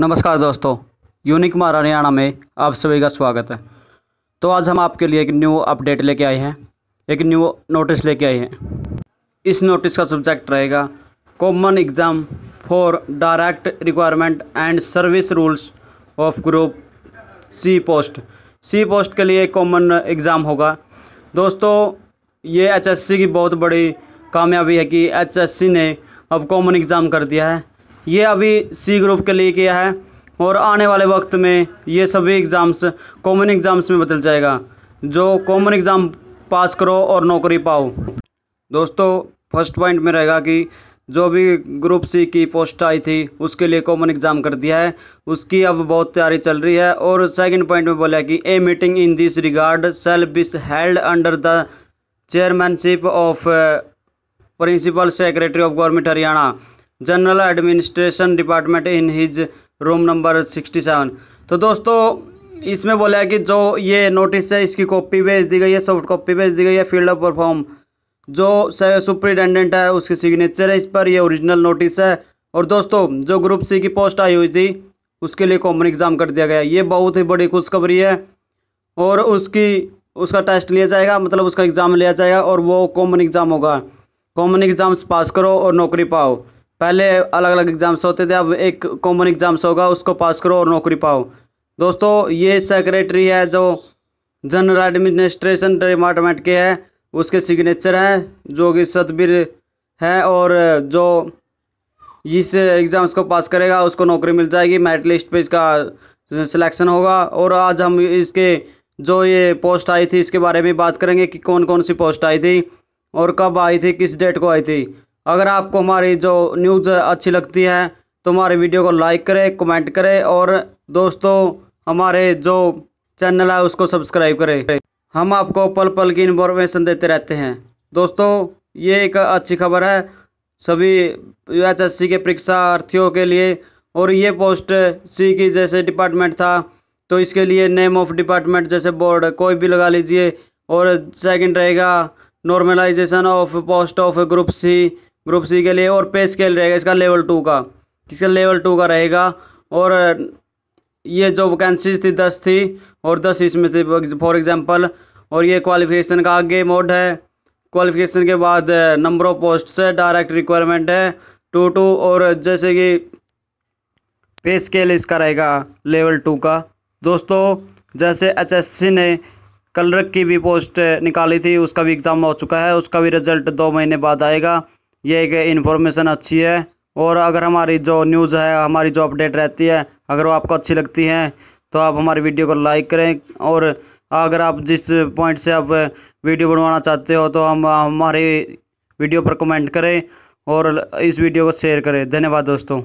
नमस्कार दोस्तों यूनिक मार हरियाणा में आप सभी का स्वागत है तो आज हम आपके लिए एक न्यू अपडेट लेके आए हैं एक न्यू नोटिस लेके आए हैं इस नोटिस का सब्जेक्ट रहेगा common exam for direct requirement and service rules of group C post C post के लिए कॉमन एग्ज़ाम होगा दोस्तों ये एच की बहुत बड़ी कामयाबी है कि एच ने अब कॉमन एग्ज़ाम कर दिया है ये अभी सी ग्रुप के लिए किया है और आने वाले वक्त में ये सभी एग्ज़ाम्स कॉमन एग्ज़ाम्स में बदल जाएगा जो कॉमन एग्ज़ाम पास करो और नौकरी पाओ दोस्तों फर्स्ट पॉइंट में रहेगा कि जो भी ग्रुप सी की पोस्ट आई थी उसके लिए कॉमन एग्ज़ाम कर दिया है उसकी अब बहुत तैयारी चल रही है और सेकंड पॉइंट में बोला कि a meeting in this regard shall be held under the chairmanship of principal secretary of government Haryana general administration department in his room number sixty seven तो दोस्तों इसमें बोला है कि जो ये नोटिस है इसकी कॉपी भेज दी गई है सॉफ्ट कॉपी भेज दी गई है फील्ड ऑफ परफॉर्म जो सुप्रिटेंडेंट है उसकी सिग्नेचर है इस पर ये ओरिजिनल नोटिस है और दोस्तों जो ग्रुप सी की पोस्ट आई हुई थी उसके लिए कॉमन एग्ज़ाम कर दिया गया ये बहुत ही बड़ी खुशखबरी है और उसकी उसका टेस्ट लिया जाएगा मतलब उसका एग्ज़ाम लिया जाएगा और वो कॉमन एग्ज़ाम होगा कॉमन एग्ज़ाम्स पास करो और नौकरी पाओ पहले अलग अलग एग्ज़ाम्स होते थे अब एक कॉमन एग्ज़ाम्स होगा उसको पास करो और नौकरी पाओ दोस्तों ये सेक्रेटरी है जो जनरल एडमिनिस्ट्रेशन डिपार्टमेंट के है उसके सिग्नेचर हैं जो कि सतबीर हैं और जो इस एग्ज़ाम्स को पास करेगा उसको नौकरी मिल जाएगी मेरिट लिस्ट पे इसका सिलेक्शन होगा और आज हम इसके जो ये पोस्ट आई थी इसके बारे में बात करेंगे कि कौन कौन सी पोस्ट आई थी और कब आई थी किस डेट को आई थी अगर आपको हमारी जो न्यूज़ अच्छी लगती है तो हमारे वीडियो को लाइक करें कमेंट करें और दोस्तों हमारे जो चैनल है उसको सब्सक्राइब करें हम आपको पल पल की इन्फॉर्मेशन देते रहते हैं दोस्तों ये एक अच्छी खबर है सभी यूएचएससी के परीक्षार्थियों के लिए और ये पोस्ट सी की जैसे डिपार्टमेंट था तो इसके लिए नेम ऑफ डिपार्टमेंट जैसे बोर्ड कोई भी लगा लीजिए और सेकंड रहेगा normalisation of post of group C group C के लिए और पे स्केल रहेगा इसका लेवल टू का इसका लेवल टू का रहेगा और ये जो वैकेंसीज थी दस थी और दस इसमें थी फॉर एग्ज़ाम्पल और ये क्वालिफिकेशन का आगे मोड है क्वालिफिकेशन के बाद नंबर ऑफ पोस्ट है डायरेक्ट रिक्वायरमेंट है टू टू और जैसे कि पे स्केल इसका रहेगा लेवल टू का दोस्तों जैसे एचएससी ने कलरक की भी पोस्ट निकाली थी उसका भी एग्ज़ाम हो चुका है उसका भी रिज़ल्ट दो महीने बाद आएगा ये एक इन्फॉर्मेशन अच्छी है और अगर हमारी जो न्यूज़ है हमारी जो अपडेट रहती है अगर वो आपको अच्छी लगती है तो आप हमारी वीडियो को लाइक करें और अगर आप जिस पॉइंट से आप वीडियो बनवाना चाहते हो तो हम हमारी वीडियो पर कमेंट करें और इस वीडियो को शेयर करें धन्यवाद दोस्तों